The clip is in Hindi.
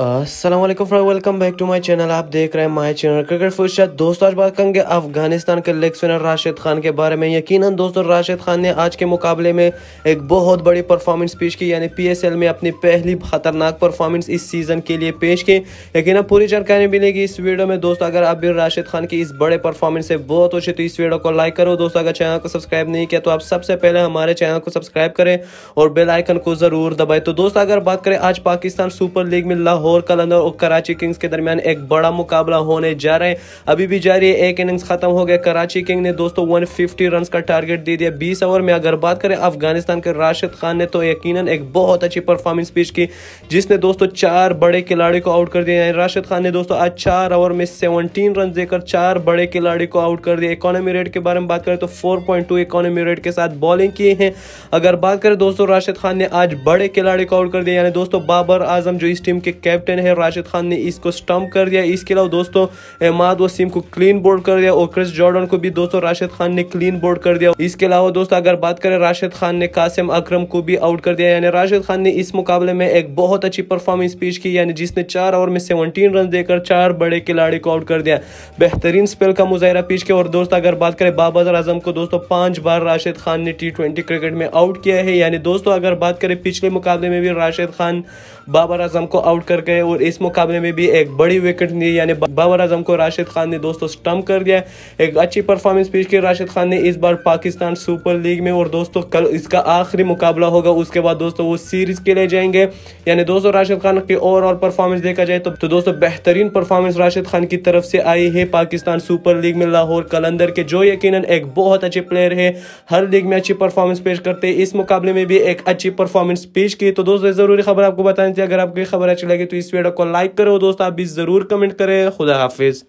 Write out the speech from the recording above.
Aslam welcome back to my channel आप देख रहे हैं माय चैनल क्रिकेट फुर्सत दोस्तों आज बात करेंगे अफगानिस्तान के लेग स्पिनर राशिद खान के बारे में यकीनन दोस्तों राशिद खान ने आज के मुकाबले में एक बहुत बड़ी परफॉर्मेंस पेश की यानी पीएसएल में अपनी पहली खतरनाक परफॉर्मेंस इस सीज़न के लिए पेश की लेकिन अब पूरी जानकारी मिलेगी इस वीडियो में दोस्तों अगर आप भी राशिद खान की इस बड़े परफॉर्मेंस से बहुत खुश है तो इस वीडियो को लाइक करो दोस्तों अगर चैनल को सब्सक्राइब नहीं किया तो आप सबसे पहले हमारे चैनल को सब्सक्राइब करें और बेलाइकन को ज़रूर दबाए तो दोस्तों अगर बात करें आज पाकिस्तान सुपर लीग में लाहौर लाहौर कलंदर और कराची किंग्स के दरमियान एक बड़ा मुकाबला होने जा रहा है अभी भी जारी है एक इनिंग्स खत्म हो गया कराची किंग ने दोस्तों 150 रन का टारगेट दे दिया बीस ओवर में अगर बात करें अफगानिस्तान के राशिद खान ने तो यकीन एक बहुत अच्छी परफॉर्मेंस पेश की जिसने दोस्तों चार बड़े खिलाड़ी को आउट कर दिया राशिद खान ने दोस्तों आज चार ओवर में सेवनटीन रन देकर चार बड़े खिलाड़ी को आउट कर दिया इकोनॉमी रेट के बारे में बात करें तो फोर इकोनॉमी रेट के साथ बॉलिंग किए हैं अगर बात करें दोस्तों राशिद खान ने आज बड़े खिलाड़ी को आउट कर दिया यानी दोस्तों बाबर आजम जो इस टीम के कैप्टन है राशिद खान ने इसको स्टम्प कर दिया इसके अलावा दोस्तों अहमद वसीम को क्लीन बोर्ड कर दिया और क्रिस जॉर्डन को भी दोस्तों राशिद खान ने क्लीन बोर्ड कर दिया इसके अलावा दोस्तों अगर बात करें राशिद खान ने कासिम अक्रम को भी आउट कर दिया यानी राशिद खान ने इस मुकाबले में एक बहुत अच्छी परफॉर्मेंस पेश की यानी जिसने चार ओवर में सेवनटीन रन देकर चार बड़े खिलाड़ी को आउट कर दिया बेहतरीन स्पेल का मुजाहरा पेश किया और दोस्तों अगर बात करें बाबर आजम को दोस्तों पांच बार राशिद खान ने टी क्रिकेट में आउट किया है यानी दोस्तों अगर बात करें पिछले मुकाबले में भी राशिद खान बाबर आजम को आउट कर गए और इस मुकाबले में भी एक बड़ी विकेट ली यानी बाबर आजम को राशिद खान ने दोस्तों स्टम्प कर दिया एक अच्छी परफॉर्मेंस पेश की राशिद खान ने इस बार पाकिस्तान सुपर लीग में और दोस्तों कल इसका आखिरी मुकाबला होगा उसके बाद दोस्तों वो सीरीज के लिए जाएंगे यानी दोस्तों राशिद खान की ओवरऑल परफॉर्मेंस देखा जाए तो, तो दोस्तों बेहतरीन परफॉर्मेंस राशिद खान की तरफ से आई है पाकिस्तान सुपर लीग में लाहौर कलंदर के जो यकीन एक बहुत अच्छे प्लेयर है हर लीग में अच्छी परफॉर्मेंस पेश करते हैं इस मुकाबले में भी एक अच्छी परफॉर्मेंस पेश की तो दोस्तों जरूरी खबर आपको बतानी थी अगर आपको खबर अच्छी लगी तो तो इस वीडियो को लाइक करो दोस्तों आप भी ज़रूर कमेंट करें खुदा हाफिज़